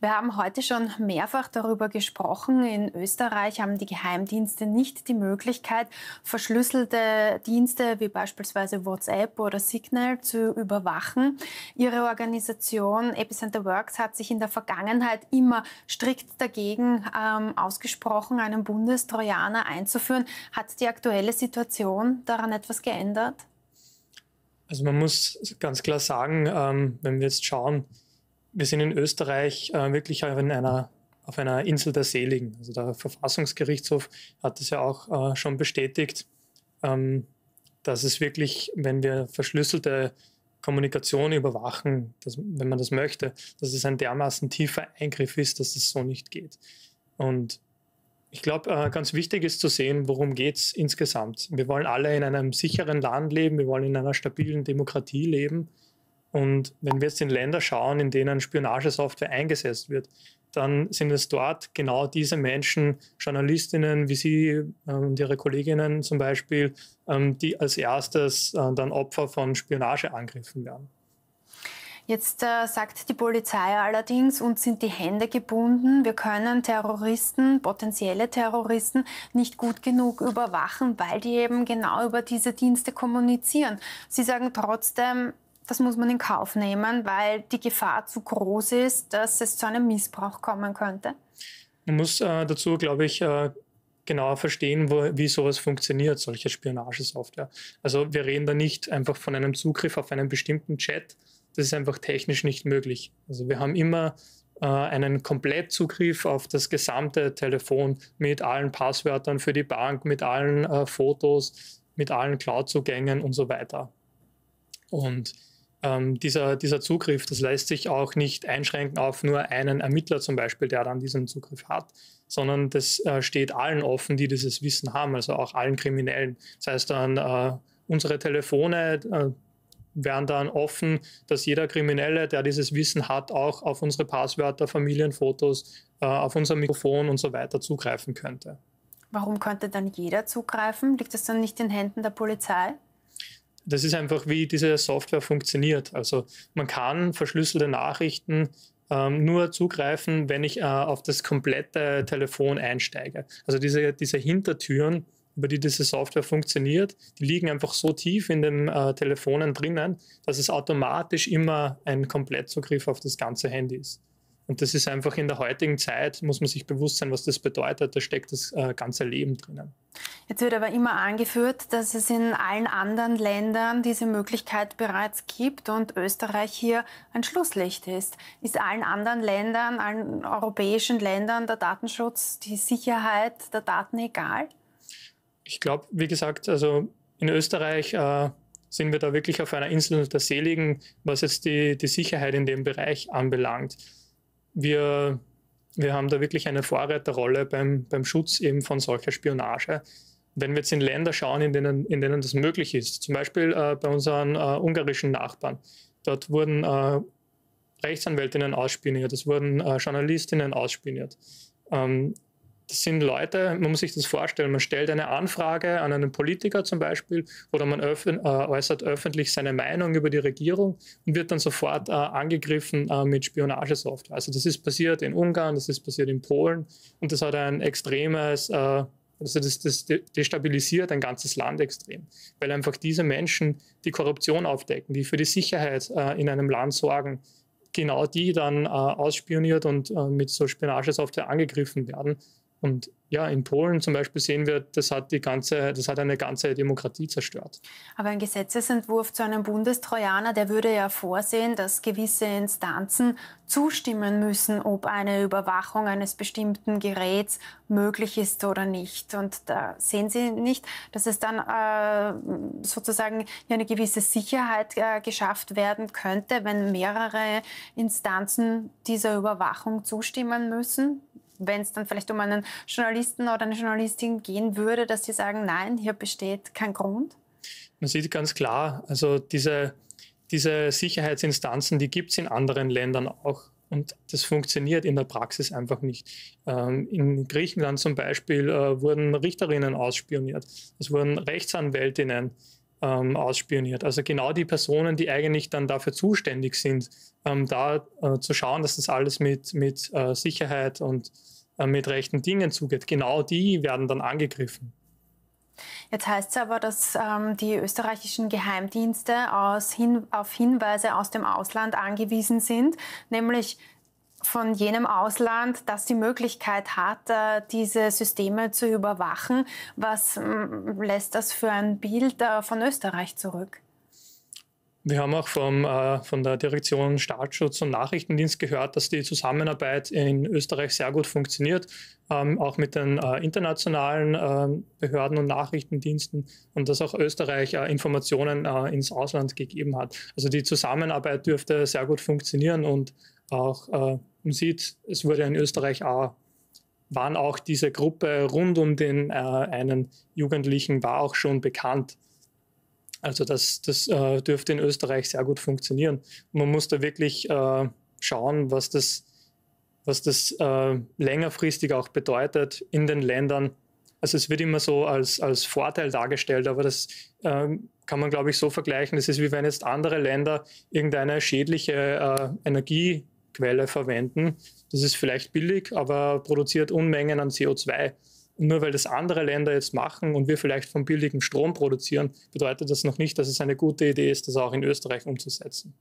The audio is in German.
Wir haben heute schon mehrfach darüber gesprochen. In Österreich haben die Geheimdienste nicht die Möglichkeit, verschlüsselte Dienste wie beispielsweise WhatsApp oder Signal zu überwachen. Ihre Organisation Epicenter Works hat sich in der Vergangenheit immer strikt dagegen ähm, ausgesprochen, einen Bundestrojaner einzuführen. Hat die aktuelle Situation daran etwas geändert? Also man muss ganz klar sagen, ähm, wenn wir jetzt schauen, wir sind in Österreich äh, wirklich auf einer, auf einer Insel der Seligen. Also der Verfassungsgerichtshof hat es ja auch äh, schon bestätigt, ähm, dass es wirklich, wenn wir verschlüsselte Kommunikation überwachen, dass, wenn man das möchte, dass es ein dermaßen tiefer Eingriff ist, dass es so nicht geht. Und ich glaube, äh, ganz wichtig ist zu sehen, worum geht es insgesamt. Wir wollen alle in einem sicheren Land leben, wir wollen in einer stabilen Demokratie leben und wenn wir jetzt in Länder schauen, in denen Spionagesoftware eingesetzt wird, dann sind es dort genau diese Menschen, Journalistinnen wie Sie ähm, und Ihre Kolleginnen zum Beispiel, ähm, die als erstes äh, dann Opfer von Spionageangriffen werden. Jetzt äh, sagt die Polizei allerdings, uns sind die Hände gebunden. Wir können Terroristen, potenzielle Terroristen, nicht gut genug überwachen, weil die eben genau über diese Dienste kommunizieren. Sie sagen trotzdem, das muss man in Kauf nehmen, weil die Gefahr zu groß ist, dass es zu einem Missbrauch kommen könnte? Man muss äh, dazu, glaube ich, äh, genauer verstehen, wo, wie sowas funktioniert, solche Spionagesoftware. Also wir reden da nicht einfach von einem Zugriff auf einen bestimmten Chat. Das ist einfach technisch nicht möglich. Also wir haben immer äh, einen Komplettzugriff auf das gesamte Telefon mit allen Passwörtern für die Bank, mit allen äh, Fotos, mit allen Cloud-Zugängen und so weiter. Und ähm, dieser, dieser Zugriff, das lässt sich auch nicht einschränken auf nur einen Ermittler zum Beispiel, der dann diesen Zugriff hat, sondern das äh, steht allen offen, die dieses Wissen haben, also auch allen Kriminellen. Das heißt dann, äh, unsere Telefone äh, wären dann offen, dass jeder Kriminelle, der dieses Wissen hat, auch auf unsere Passwörter, Familienfotos, äh, auf unser Mikrofon und so weiter zugreifen könnte. Warum könnte dann jeder zugreifen? Liegt das dann nicht in den Händen der Polizei? das ist einfach, wie diese Software funktioniert. Also man kann verschlüsselte Nachrichten ähm, nur zugreifen, wenn ich äh, auf das komplette Telefon einsteige. Also diese, diese Hintertüren, über die diese Software funktioniert, die liegen einfach so tief in den äh, Telefonen drinnen, dass es automatisch immer ein Komplettzugriff auf das ganze Handy ist. Und das ist einfach in der heutigen Zeit, muss man sich bewusst sein, was das bedeutet. Da steckt das äh, ganze Leben drinnen. Jetzt wird aber immer angeführt, dass es in allen anderen Ländern diese Möglichkeit bereits gibt und Österreich hier ein Schlusslicht ist. Ist allen anderen Ländern, allen europäischen Ländern der Datenschutz, die Sicherheit der Daten egal? Ich glaube, wie gesagt, also in Österreich äh, sind wir da wirklich auf einer Insel der Seligen, was jetzt die, die Sicherheit in dem Bereich anbelangt wir, wir haben da wirklich eine Vorreiterrolle beim, beim Schutz eben von solcher Spionage. Wenn wir jetzt in Länder schauen, in denen, in denen das möglich ist, zum Beispiel äh, bei unseren äh, ungarischen Nachbarn, dort wurden äh, Rechtsanwältinnen ausspioniert, es wurden äh, Journalistinnen ausspioniert. Ähm, das sind Leute, man muss sich das vorstellen, man stellt eine Anfrage an einen Politiker zum Beispiel oder man öffn, äh, äußert öffentlich seine Meinung über die Regierung und wird dann sofort äh, angegriffen äh, mit Spionagesoftware. Also das ist passiert in Ungarn, das ist passiert in Polen und das hat ein extremes, äh, also das, das destabilisiert ein ganzes Land extrem, weil einfach diese Menschen die Korruption aufdecken, die für die Sicherheit äh, in einem Land sorgen, genau die dann äh, ausspioniert und mit so Spionagesoftware angegriffen werden. Und ja, in Polen zum Beispiel sehen wir, das hat, die ganze, das hat eine ganze Demokratie zerstört. Aber ein Gesetzesentwurf zu einem Bundestrojaner, der würde ja vorsehen, dass gewisse Instanzen zustimmen müssen, ob eine Überwachung eines bestimmten Geräts möglich ist oder nicht. Und da sehen Sie nicht, dass es dann äh, sozusagen eine gewisse Sicherheit äh, geschafft werden könnte, wenn mehrere Instanzen dieser Überwachung zustimmen müssen? wenn es dann vielleicht um einen Journalisten oder eine Journalistin gehen würde, dass sie sagen, nein, hier besteht kein Grund? Man sieht ganz klar, also diese, diese Sicherheitsinstanzen, die gibt es in anderen Ländern auch. Und das funktioniert in der Praxis einfach nicht. Ähm, in Griechenland zum Beispiel äh, wurden Richterinnen ausspioniert, es wurden Rechtsanwältinnen ähm, ausspioniert. Also genau die Personen, die eigentlich dann dafür zuständig sind, ähm, da äh, zu schauen, dass das alles mit, mit äh, Sicherheit und äh, mit rechten Dingen zugeht. Genau die werden dann angegriffen. Jetzt heißt es aber, dass ähm, die österreichischen Geheimdienste hin auf Hinweise aus dem Ausland angewiesen sind, nämlich von jenem Ausland, das die Möglichkeit hat, diese Systeme zu überwachen. Was mm, lässt das für ein Bild äh, von Österreich zurück? Wir haben auch vom, äh, von der Direktion Staatsschutz und Nachrichtendienst gehört, dass die Zusammenarbeit in Österreich sehr gut funktioniert, ähm, auch mit den äh, internationalen äh, Behörden und Nachrichtendiensten und dass auch Österreich äh, Informationen äh, ins Ausland gegeben hat. Also die Zusammenarbeit dürfte sehr gut funktionieren und auch man sieht, es wurde in Österreich auch, waren auch diese Gruppe rund um den äh, einen Jugendlichen war auch schon bekannt. Also das, das äh, dürfte in Österreich sehr gut funktionieren. man muss da wirklich äh, schauen, was das, was das äh, längerfristig auch bedeutet in den Ländern. Also es wird immer so als, als Vorteil dargestellt, aber das ähm, kann man, glaube ich, so vergleichen. Es ist wie wenn jetzt andere Länder irgendeine schädliche äh, Energie Quelle verwenden. Das ist vielleicht billig, aber produziert Unmengen an CO2. Und nur weil das andere Länder jetzt machen und wir vielleicht von billigem Strom produzieren, bedeutet das noch nicht, dass es eine gute Idee ist, das auch in Österreich umzusetzen.